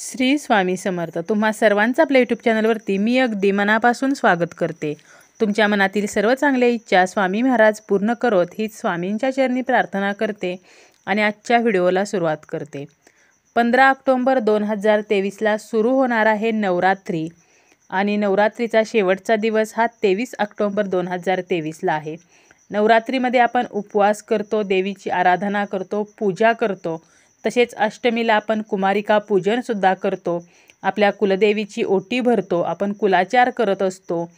श्री स्वामी समर्थ तुम्हा सर्वांचं आपल्या यूट्यूब चॅनलवरती मी अगदी मनापासून स्वागत करते तुमच्या मनातील सर्व चांगल्या इच्छा स्वामी महाराज पूर्ण करत ही स्वामींच्या चरणी प्रार्थना करते आणि आजच्या व्हिडिओला सुरुवात करते पंधरा ऑक्टोंबर दोन हजार तेवीसला सुरू होणार आहे नवरात्री आणि नवरात्रीचा शेवटचा दिवस हा तेवीस ऑक्टोंबर दोन हजार तेवीसला आहे नवरात्रीमध्ये आपण उपवास करतो देवीची आराधना करतो पूजा करतो तसेच अष्टमीला आपण कुमारिका पूजनसुद्धा करतो आपल्या कुलदेवीची ओटी भरतो आपण कुलाचार करत असतो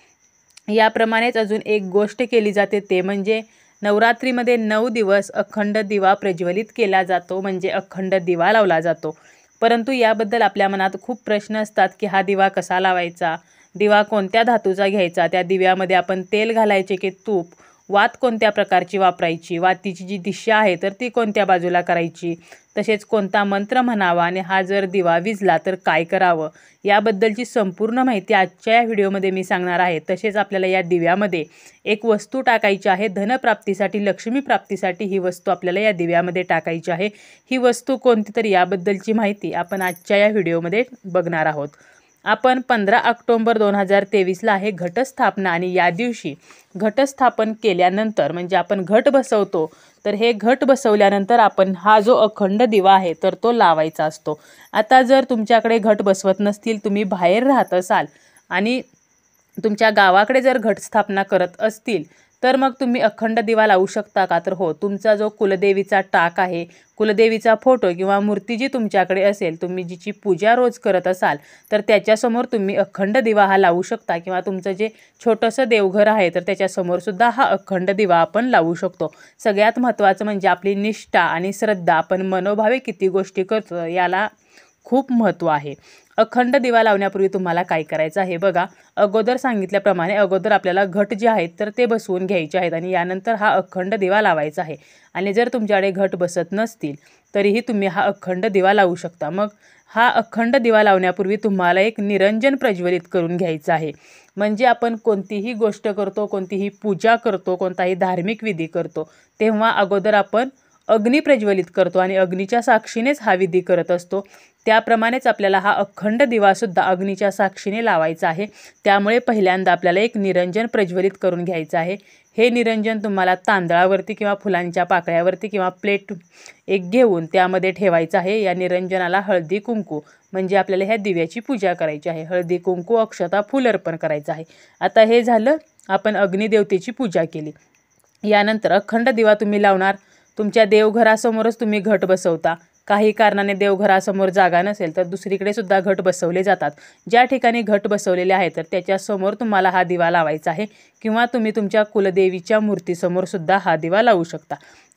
याप्रमाणेच अजून एक गोष्ट केली जाते ते म्हणजे नवरात्रीमध्ये नऊ दिवस अखंड दिवा प्रज्वलित केला जातो म्हणजे अखंड दिवा लावला जातो परंतु याबद्दल आपल्या मनात खूप प्रश्न असतात की हा दिवा कसा लावायचा दिवा कोणत्या धातूचा घ्यायचा त्या दिव्यामध्ये आपण तेल घालायचे की तूप वात कोणत्या प्रकारची वापरायची वातीची जी दिशा आहे तर ती कोणत्या बाजूला करायची तसेच कोणता मंत्र म्हणावा आणि हा जर दिवा विजला तर काय करावं याबद्दलची संपूर्ण माहिती आजच्या या व्हिडिओमध्ये मी सांगणार आहे तसेच आपल्याला या दिव्यामध्ये एक वस्तू टाकायची आहे धनप्राप्तीसाठी लक्ष्मीप्राप्तीसाठी ही वस्तू आपल्याला या दिव्यामध्ये टाकायची आहे ही वस्तू कोणती तर याबद्दलची माहिती आपण आजच्या या व्हिडिओमध्ये बघणार आहोत आपण पंधरा ऑक्टोंबर दोन हजार तेवीसला आहे घटस्थापना आणि या दिवशी घटस्थापन केल्यानंतर म्हणजे आपण घट बसवतो तर हे घट बसवल्यानंतर आपण हा जो अखंड दिवा आहे तर तो लावायचा असतो आता जर तुमच्याकडे घट बसवत नसतील तुम्ही बाहेर राहत असाल आणि तुमच्या गावाकडे जर घटस्थापना करत असतील तर मग तुम्ही अखंड दिवा लावू शकता का तर हो तुमचा जो कुलदेवीचा टाक आहे कुलदेवीचा फोटो किंवा मूर्ती जी तुमच्याकडे असेल तुम्ही जिची पूजा रोज करत असाल तर त्याच्यासमोर तुम्ही अखंड दिवा हा लावू शकता किंवा तुमचं जे छोटंसं देवघर आहे तर त्याच्यासमोरसुद्धा हा अखंड दिवा आपण लावू शकतो सगळ्यात महत्त्वाचं म्हणजे आपली निष्ठा आणि श्रद्धा आपण मनोभावे किती गोष्टी करतो याला खूप महत्त्व आहे अखंड दिवा लावण्यापूर्वी तुम्हाला काय करायचं आहे बघा अगोदर सांगितल्याप्रमाणे अगोदर आपल्याला घट जे आहेत तर ते बसवून घ्यायचे आहेत आणि यानंतर हा अखंड दिवा लावायचा आहे आणि जर तुमच्याकडे घट बसत नसतील तरीही तुम्ही हा अखंड दिवा लावू शकता मग हा अखंड दिवा लावण्यापूर्वी तुम्हाला एक निरंजन प्रज्वलित करून घ्यायचं आहे म्हणजे आपण कोणतीही गोष्ट करतो कोणतीही पूजा करतो कोणताही धार्मिक विधी करतो तेव्हा अगोदर आपण अग्नी प्रज्वलित करतो आणि अग्नीच्या साक्षीनेच हा विधी करत असतो त्याप्रमाणेच आपल्याला हा अखंड दिवासुद्धा अग्नीच्या साक्षीने लावायचा आहे त्यामुळे पहिल्यांदा आपल्याला एक निरंजन प्रज्वलित करून घ्यायचं आहे हे निरंजन तुम्हाला तांदळावरती किंवा फुलांच्या पाकळ्यावरती किंवा प्लेट एक घेऊन त्यामध्ये ठेवायचं आहे या निरंजनाला हळदी कुंकू म्हणजे आपल्याला ह्या दिव्याची पूजा करायची आहे हळदी कुंकू अक्षता फुल अर्पण करायचं आहे आता हे झालं आपण अग्निदेवतेची पूजा केली यानंतर अखंड दिवा तुम्ही लावणार तुमच्या देवघरासमोरच तुम्ही घट बसवता काही कारणाने देवघरासमोर जागा नसेल तर दुसरीकडे सुद्धा घट बसवले जातात ज्या ठिकाणी घट बसवलेले आहे तर त्याच्यासमोर तुम्हाला हा दिवा लावायचा आहे किंवा तुम्ही तुमच्या कुलदेवीच्या मूर्तीसमोर सुद्धा हा दिवा लावू शकता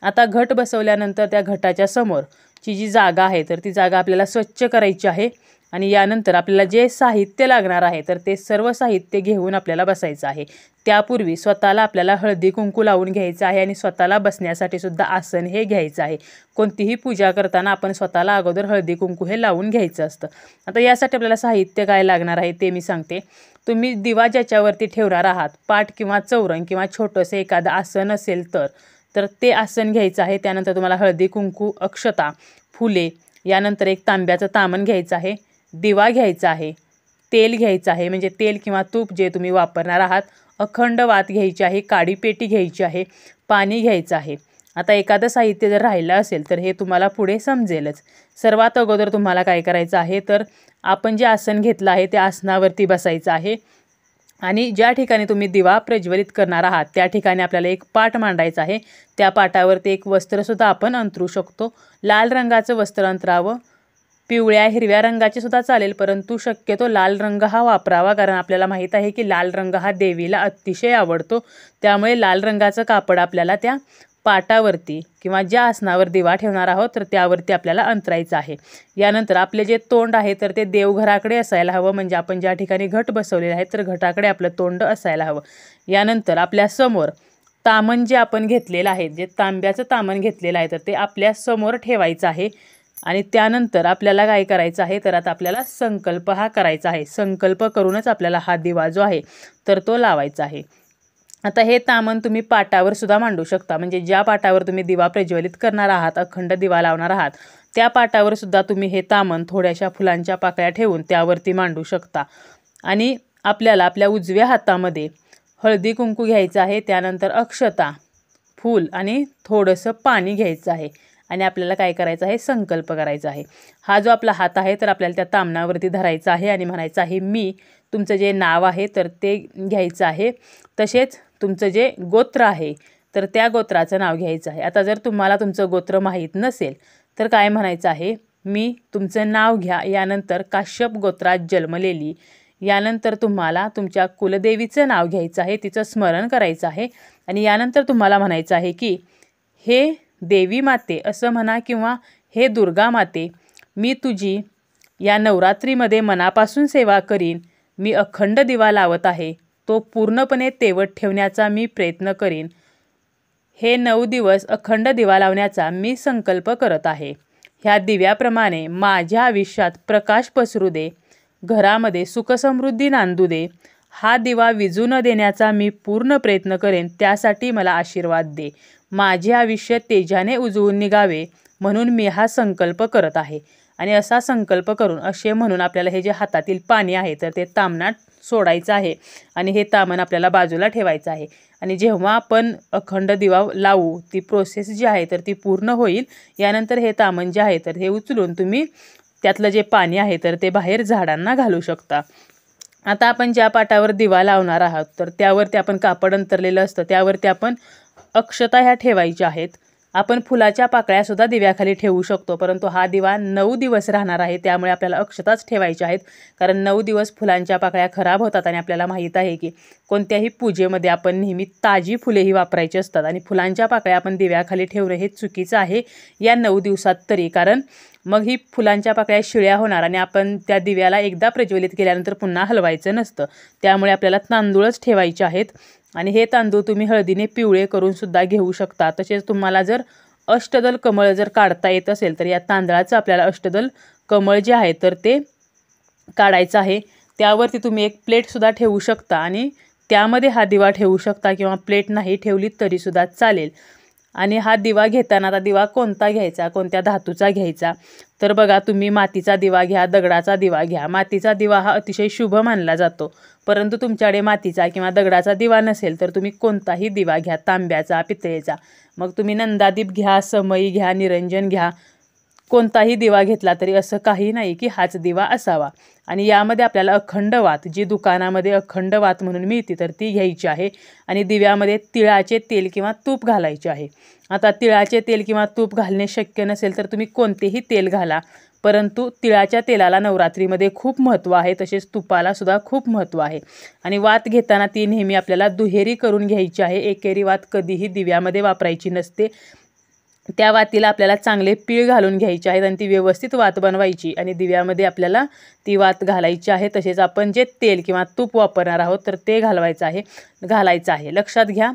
आता घट बसवल्यानंतर त्या घटाच्या समोरची जी जागा आहे तर ती जागा आपल्याला स्वच्छ करायची आहे आणि यानंतर आपल्याला जे साहित्य लागणार आहे तर ते सर्व साहित्य घेऊन आपल्याला बसायचं आहे त्यापूर्वी स्वतःला आपल्याला हळदी कुंकू लावून घ्यायचं आहे आणि स्वतःला बसण्यासाठी सुद्धा आसन हे घ्यायचं आहे कोणतीही पूजा करताना आपण स्वतःला अगोदर हळदी कुंकू हे लावून घ्यायचं असतं आता यासाठी आपल्याला साहित्य काय लागणार आहे ते मी सांगते तुम्ही दिवा ज्याच्यावरती ठेवणार आहात पाठ किंवा चौरंग किंवा छोटंसं एखादं आसन असेल तर तर ते आसन घ्यायचं आहे त्यानंतर तुम्हाला हळदी कुंकू अक्षता फुले यानंतर एक तांब्याचं तामण घ्यायचं आहे दिवा घ्यायचा आहे तेल घ्यायचं आहे म्हणजे तेल किंवा तूप जे तुम्ही वापरणार आहात अखंड वात घ्यायची आहे काडी पेटी घ्यायची आहे पाणी घ्यायचं आहे आता एखादं साहित्य जर राहिलं असेल तर हे तुम्हाला पुढे समजेलच सर्वात अगोदर तुम्हाला काय करायचं आहे तर आपण जे आसन घेतलं आहे त्या आसनावरती बसायचं आहे आणि ज्या ठिकाणी तुम्ही दिवा प्रज्वलित करणार आहात त्या ठिकाणी आपल्याला एक पाट मांडायचा आहे त्या पाटावरती एक वस्त्रसुद्धा आपण अंतरू शकतो लाल रंगाचं वस्त्र अंतरावं पिवळ्या हिरव्या रंगाचे सुद्धा चालेल परंतु शक्यतो लाल रंग हा वापरावा कारण आपल्याला माहीत आहे की लाल रंग हा देवीला अतिशय आवडतो त्यामुळे लाल रंगाचं कापड आपल्याला त्या पाटावरती किंवा ज्या आसनावर दिवा ठेवणार आहोत तर त्यावरती आपल्याला अंतरायचं आहे यानंतर आपले जे तोंड आहे तर ते देवघराकडे असायला हवं म्हणजे आपण ज्या ठिकाणी घट बसवलेले आहे तर घटाकडे आपलं तोंड असायला हवं यानंतर आपल्यासमोर तामन जे आपण घेतलेलं आहे जे तांब्याचं तामन घेतलेलं आहे तर ते आपल्यासमोर ठेवायचं आहे आणि त्यानंतर आपल्याला काय करायचं आहे तर आता आपल्याला संकल्प हा करायचा आहे संकल्प करूनच आपल्याला हा दिवा जो आहे तर तो लावायचा आहे आता हे तामन तुम्ही पाटावर सुद्धा मांडू शकता म्हणजे ज्या पाटावर तुम्ही दिवा प्रज्वलित करणार आहात अखंड दिवा लावणार आहात त्या पाटावर सुद्धा तुम्ही हे तामन थोड्याशा फुलांच्या पाकळ्या ठेवून त्यावरती मांडू शकता आणि आपल्याला आपल्या उजव्या हातामध्ये हळदी कुंकू घ्यायचं आहे त्यानंतर अक्षता फूल आणि थोडंसं पाणी घ्यायचं आहे आणि आपल्याला काय करायचं आहे संकल्प करायचा आहे हा जो आपला हात आहे तर आपल्याला त्या तामणावरती धरायचा आहे आणि म्हणायचं आहे मी तुमचं जे नाव आहे तर ते घ्यायचं आहे तसेच तुमचं जे गोत्र आहे तर त्या गोत्राचं नाव घ्यायचं आहे आता जर तुम्हाला तुमचं गोत्र माहीत नसेल तर काय म्हणायचं आहे मी तुमचं नाव घ्या यानंतर काश्यप गोत्रात जन्मलेली यानंतर तुम्हाला तुमच्या कुलदेवीचं नाव घ्यायचं आहे तिचं स्मरण करायचं आहे आणि यानंतर तुम्हाला म्हणायचं आहे की हे देवी माते असं म्हणा किंवा हे दुर्गा माते मी तुझी या नवरात्रीमध्ये मनापासून सेवा करीन मी अखंड दिवा लावत आहे तो पूर्णपणे तेवत ठेवण्याचा मी प्रयत्न करीन हे नऊ दिवस अखंड दिवा लावण्याचा मी संकल्प करत आहे ह्या दिव्याप्रमाणे माझ्या आयुष्यात प्रकाश पसरू दे घरामध्ये सुखसमृद्धी नांदू दे हा दिवा विजू न देण्याचा मी पूर्ण प्रयत्न करेन त्यासाठी मला आशीर्वाद दे माझे आयुष्य तेजाने उजळून निघावे म्हणून मी हा संकल्प करत आहे आणि असा संकल्प करून असे म्हणून आपल्याला हे जे हातातील पाणी आहे तर ते तामणात सोडायचं आहे आणि हे तामण आपल्याला बाजूला ठेवायचं आहे आणि जेव्हा आपण अखंड दिवा लावू ती प्रोसेस जी आहे तर ती पूर्ण होईल यानंतर हे तामण जे आहे तर हे उचलून तुम्ही त्यातलं जे पाणी आहे तर ते बाहेर झाडांना घालू शकता आता आपण ज्या पाटावर दिवा लावणार आहोत तर त्यावरती आपण कापड अंतरलेलं असतं त्यावरती आपण अक्षता ह्या ठेवायच्या आहेत आपण फुलाच्या पाकळ्यासुद्धा दिव्याखाली ठेवू शकतो परंतु हा दिवा नऊ दिवस राहणार आहे त्यामुळे आपल्याला अक्षताच ठेवायच्या आहेत कारण नऊ दिवस फुलांच्या पाकळ्या खराब होतात आणि आपल्याला माहीत आहे की कोणत्याही पूजेमध्ये आपण नेहमी ताजी फुलेही वापरायची असतात आणि फुलांच्या पाकळ्या आपण दिव्याखाली ठेवणं हे चुकीचं आहे या नऊ दिवसात तरी कारण मग ही फुलांच्या पाकळ्या शिळ्या होणार आणि आपण त्या दिव्याला एकदा प्रज्वलित केल्यानंतर पुन्हा हलवायचं नसतं त्यामुळे आपल्याला तांदूळच ठेवायचे आहेत आणि हे तांदूळ तुम्ही हळदीने पिवळे करूनसुद्धा घेऊ शकता तसेच तुम्हाला जर अष्टदल कमळ जर काढता येत असेल तर या तांदळाचं आपल्याला अष्टदल कमळ जे आहे तर ते काढायचं आहे त्यावरती तुम्ही एक प्लेटसुद्धा ठेवू शकता आणि त्यामध्ये हा दिवा ठेवू शकता किंवा प्लेट नाही ठेवली तरीसुद्धा चालेल आणि हा दिवा घेताना आता दिवा कोणता घ्यायचा कोणत्या धातूचा घ्यायचा तर बघा तुम्ही मातीचा दिवा घ्या दगडाचा दिवा घ्या मातीचा दिवा हा अतिशय शुभ मानला जातो परंतु तुमच्याकडे मातीचा किंवा दगडाचा दिवा नसेल तर तुम्ही कोणताही दिवा घ्या तांब्याचा पितळेचा मग तुम्ही नंदादीप घ्या समई घ्या निरंजन घ्या कोणताही दिवा घेतला तरी असं काही नाही की हाच दिवा असावा आणि यामध्ये आपल्याला अखंड वात जी दुकानामध्ये अखंड वात म्हणून मिळते तर ती घ्यायची आहे आणि दिव्यामध्ये तिळाचे तेल किंवा तूप घालायचे आहे आता तिळाचे तेल किंवा तूप घालणे शक्य नसेल तर तुम्ही कोणतेही तेल घाला परंतु तिळाच्या तेलाला नवरात्रीमध्ये खूप महत्त्व आहे तसेच तुपालासुद्धा खूप महत्त्व आहे आणि वात घेताना ती नेहमी आपल्याला दुहेरी करून घ्यायची आहे एकेरी वात कधीही दिव्यामध्ये वापरायची नसते त्या वातीला आपल्याला चांगले पीळ घालून घ्यायचे आहेत आणि ती व्यवस्थित वात बनवायची आणि दिव्यामध्ये आपल्याला ती वात घालायची आहे तसेच आपण जे तेल किंवा तूप वापरणार आहोत तर ते घालवायचं आहे घालायचं आहे लक्षात घ्या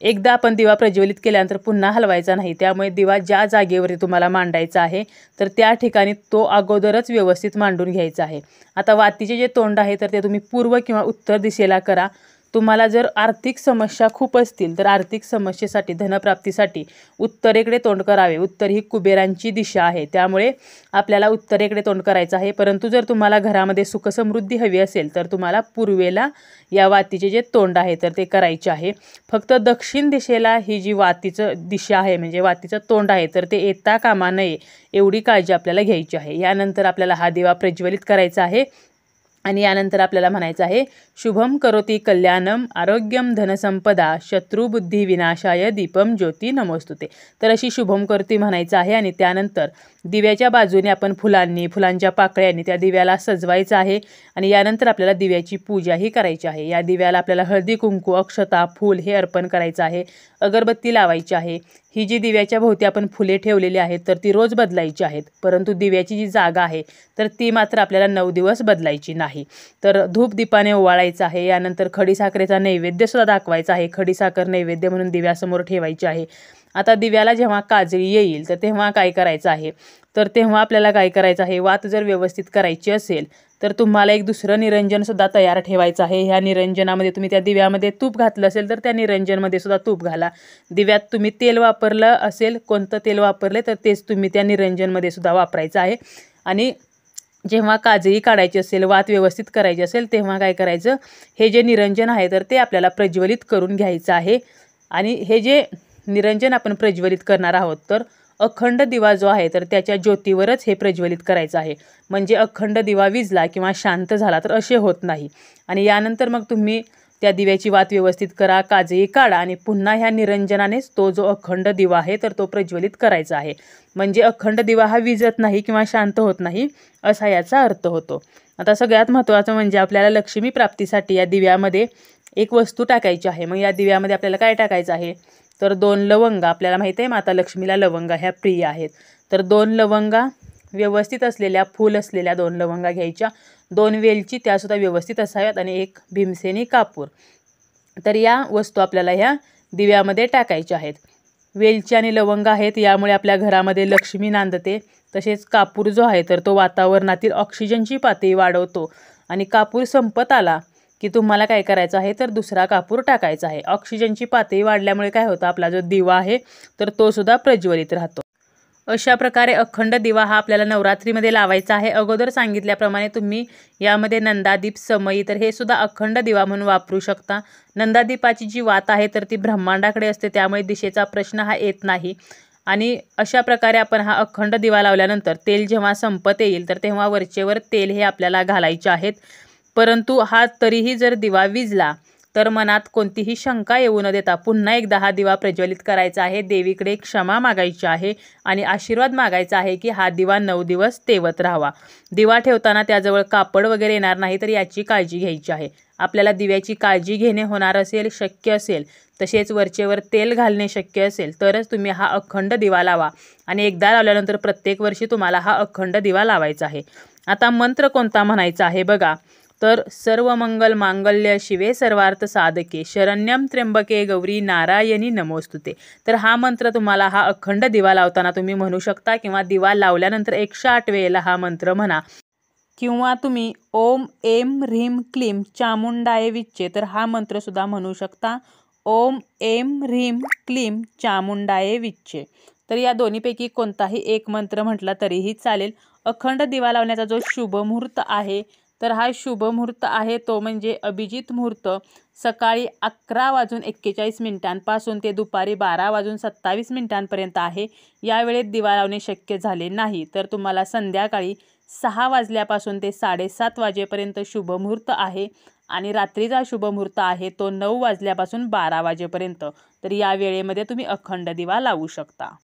एकदा आपण दिवा प्रज्वलित केल्यानंतर पुन्हा हलवायचा नाही त्यामुळे दिवा ज्या जागेवरती तुम्हाला मांडायचा आहे तर त्या ठिकाणी तो अगोदरच व्यवस्थित मांडून घ्यायचा आहे आता वातीचे जे तोंड आहे तर ते तुम्ही पूर्व किंवा उत्तर दिशेला करा तुम्हाला जर आर्थिक समस्या खूप असतील तर आर्थिक समस्येसाठी धनप्राप्तीसाठी उत्तरेकडे तोंड करावे उत्तर ही कुबेरांची दिशा आहे त्यामुळे आपल्याला उत्तरेकडे तोंड करायचं आहे परंतु जर तुम्हाला घरामध्ये सुखसमृद्धी हवी असेल तर तुम्हाला पूर्वेला या वातीचे जे तोंड आहे तर ते करायचे आहे फक्त दक्षिण दिशेला ही जी वातीचं दिशा आहे म्हणजे वातीचं तोंड आहे तर ते येता कामा नये एवढी काळजी आपल्याला घ्यायची आहे यानंतर आपल्याला हा दिवा प्रज्वलित करायचा आहे आणि यानंतर आपल्याला म्हणायचं आहे शुभम करोती कल्याणम आरोग्यम धनसंपदा शत्रुबुद्धी विनाशाय दीपम ज्योती नमोस्तुते तर अशी शुभम करोती म्हणायचं आहे आणि त्यानंतर दिव्याच्या बाजूने आपण फुलांनी फुलांच्या पाकळ्यांनी त्या दिव्याला सजवायचं आहे आणि यानंतर आपल्याला दिव्याची पूजाही करायची आहे या दिव्याला आपल्याला हळदी कुंकू अक्षता फूल हे अर्पण करायचं आहे अगरबत्ती लावायची आहे ही जी दिव्याच्या भोवती आपण फुले ठेवलेली आहेत तर ती रोज बदलायची आहेत परंतु दिव्याची जी जागा आहे तर ती मात्र आपल्याला नऊ दिवस बदलायची नाही तर धूप दीपाने ओवाळायचं आहे यानंतर खडीसाखरेचा नैवेद्यसुद्धा दाखवायचा आहे खडीसाखर नैवेद्य म्हणून दिव्यासमोर ठेवायची आहे आता दिव्याला जेव्हा काजळी येईल तर तेव्हा काय करायचं आहे तर तेव्हा आपल्याला काय करायचं आहे वात जर व्यवस्थित करायची असेल तर तुम्हाला एक दुसरं निरंजनसुद्धा तयार ठेवायचं आहे ह्या निरंजनामध्ये तुम्ही त्या दिव्यामध्ये तूप घातलं असेल तर त्या निरंजनमध्ये सुद्धा तूप घाला दिव्यात तुम्ही तेल वापरलं असेल कोणतं तेल वापरले तर तेच तुम्ही त्या निरंजनमध्ये सुद्धा वापरायचं आहे आणि जेव्हा काजळी काढायची असेल वात व्यवस्थित करायची असेल तेव्हा काय करायचं हे जे निरंजन आहे तर ते आपल्याला प्रज्वलित करून घ्यायचं आहे आणि हे जे निरंजन आपण प्रज्वलित करणार आहोत तर अखंड दिवा जो आहे तर त्याच्या ज्योतीवरच हे प्रज्वलित करायचं आहे म्हणजे अखंड दिवा विजला किंवा शांत झाला तर असे होत नाही आणि यानंतर मग तुम्ही त्या दिव्याची वात व्यवस्थित करा काजळी काढा आणि पुन्हा ह्या निरंजनानेच तो जो अखंड दिवा आहे तर तो प्रज्वलित करायचा आहे म्हणजे अखंड दिवा हा विजत नाही किंवा शांत होत नाही असा याचा अर्थ होतो आता सगळ्यात महत्त्वाचं म्हणजे आपल्याला लक्ष्मी प्राप्तीसाठी या दिव्यामध्ये एक वस्तू टाकायची आहे मग या दिव्यामध्ये आपल्याला काय टाकायचं आहे तर दोन लवंगा आपल्याला माहीत आहे माता लक्ष्मीला लवंगा ह्या प्रिय आहेत तर दोन लवंगा व्यवस्थित असलेल्या फूल असलेल्या दोन लवंगा घ्यायच्या दोन वेलची त्यासुद्धा व्यवस्थित असाव्यात आणि एक भीमसेनी कापूर तर या वस्तू आपल्याला ह्या दिव्यामध्ये टाकायच्या आहेत वेलची आणि लवंग आहेत यामुळे आपल्या घरामध्ये लक्ष्मी नांदते तसेच कापूर जो आहे तर तो वातावरणातील ऑक्सिजनची पातळी वाढवतो आणि कापूर संपत आला की तुम्हाला काय करायचं आहे तर दुसरा कापूर टाकायचा आहे ऑक्सिजनची पातळी वाढल्यामुळे काय होतं आपला जो दिवा आहे तर तो सुद्धा प्रज्वलित राहतो अशा प्रकारे अखंड दिवा हा आपल्याला नवरात्रीमध्ये लावायचा आहे अगोदर सांगितल्याप्रमाणे तुम्ही यामध्ये नंदादीप समयी तर हे सुद्धा अखंड दिवा म्हणून वापरू शकता नंदादीपाची जी वात आहे तर ती ब्रह्मांडाकडे असते त्यामुळे दिशेचा प्रश्न हा येत नाही आणि अशा प्रकारे आपण हा अखंड दिवा लावल्यानंतर तेल जेव्हा संपत येईल तर तेव्हा वरचेवर तेल हे आपल्याला घालायचे आहेत परंतु हा तरीही जर दिवा विजला तर मनात कोणतीही शंका येऊ न देता पुन्हा एकदा हा दिवा प्रज्वलित करायचा आहे देवीकडे क्षमा मागायची आहे आणि आशीर्वाद मागायचा आहे की हा दिवा नऊ दिवस तेवत राहावा दिवा ठेवताना त्याजवळ कापड वगैरे येणार नाही तर याची काळजी घ्यायची आहे आपल्याला दिव्याची काळजी घेणे होणार असेल शक्य असेल तसेच वरचेवर तेल घालणे शक्य असेल तरच तुम्ही हा अखंड दिवा लावा आणि एकदा लावल्यानंतर प्रत्येक वर्षी तुम्हाला हा अखंड दिवा लावायचा आहे आता मंत्र कोणता म्हणायचा आहे बघा तर सर्व मंगल मांगल्य शिवे सर्वार्थ साधके शरण्यम त्र्यंबके गौरी नारायणी नमोस्तुते तर हा मंत्र तुम्हाला हा अखंड दिवा लावताना तुम्ही म्हणू शकता किंवा दिवा लावल्यानंतर एकशे आठ वेळेला हा मंत्र म्हणा किंवा तुम्ही ओम एम ह्रीम क्लीम चामुंडाय विच्चे तर हा मंत्रसुद्धा म्हणू शकता ओम एम ह्रीम क्लीम चामुंडाये विच्चे तर या दोन्हीपैकी कोणताही एक मंत्र म्हटला तरीही चालेल अखंड दिवा लावण्याचा जो शुभ मुहूर्त आहे तर हा शुभ मुहूर्त आहे तो म्हणजे अभिजित मुहूर्त सकाळी अकरा वाजून एक्केचाळीस मिनिटांपासून ते दुपारी बारा वाजून सत्तावीस मिनिटांपर्यंत आहे यावेळेत दिवा लावणे शक्य झाले नाही तर तुम्हाला संध्याकाळी सहा वाजल्यापासून ते साडेसात वाजेपर्यंत शुभ मुहूर्त आहे आणि रात्रीचा शुभ मुहूर्त आहे तो नऊ वाजल्यापासून बारा वाजेपर्यंत तर या वेळेमध्ये तुम्ही अखंड दिवा लावू शकता